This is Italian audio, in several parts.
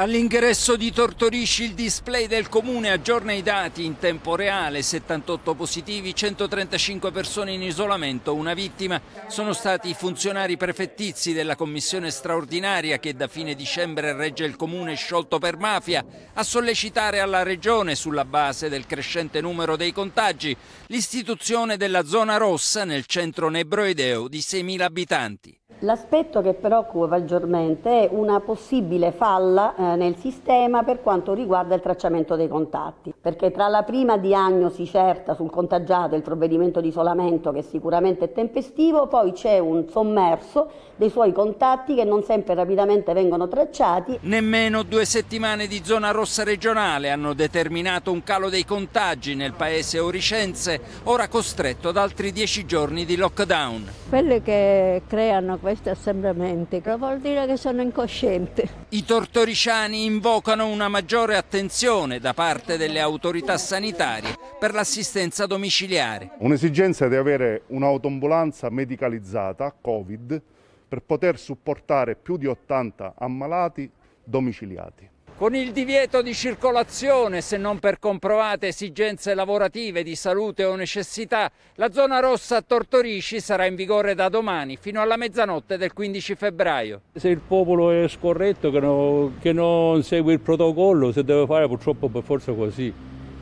All'ingresso di Tortorisci il display del comune aggiorna i dati in tempo reale, 78 positivi, 135 persone in isolamento, una vittima. Sono stati i funzionari prefettizi della commissione straordinaria che da fine dicembre regge il comune sciolto per mafia a sollecitare alla regione, sulla base del crescente numero dei contagi, l'istituzione della zona rossa nel centro nebroideo di 6.000 abitanti. L'aspetto che preoccupa maggiormente è una possibile falla eh, nel sistema per quanto riguarda il tracciamento dei contatti, perché tra la prima diagnosi certa sul contagiato e il provvedimento di isolamento che sicuramente è tempestivo, poi c'è un sommerso dei suoi contatti che non sempre rapidamente vengono tracciati. Nemmeno due settimane di zona rossa regionale hanno determinato un calo dei contagi nel paese oricense, ora costretto ad altri dieci giorni di lockdown. Quelle che creano questo questo assembramento, vuol dire che sono incosciente. I tortoriciani invocano una maggiore attenzione da parte delle autorità sanitarie per l'assistenza domiciliare. Un'esigenza di avere un'autoambulanza medicalizzata, Covid, per poter supportare più di 80 ammalati domiciliati con il divieto di circolazione se non per comprovate esigenze lavorative di salute o necessità, la zona rossa a Tortorici sarà in vigore da domani fino alla mezzanotte del 15 febbraio. Se il popolo è scorretto, che, no, che non segue il protocollo, se deve fare purtroppo per forza così,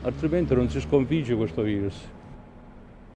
altrimenti non si sconfigge questo virus.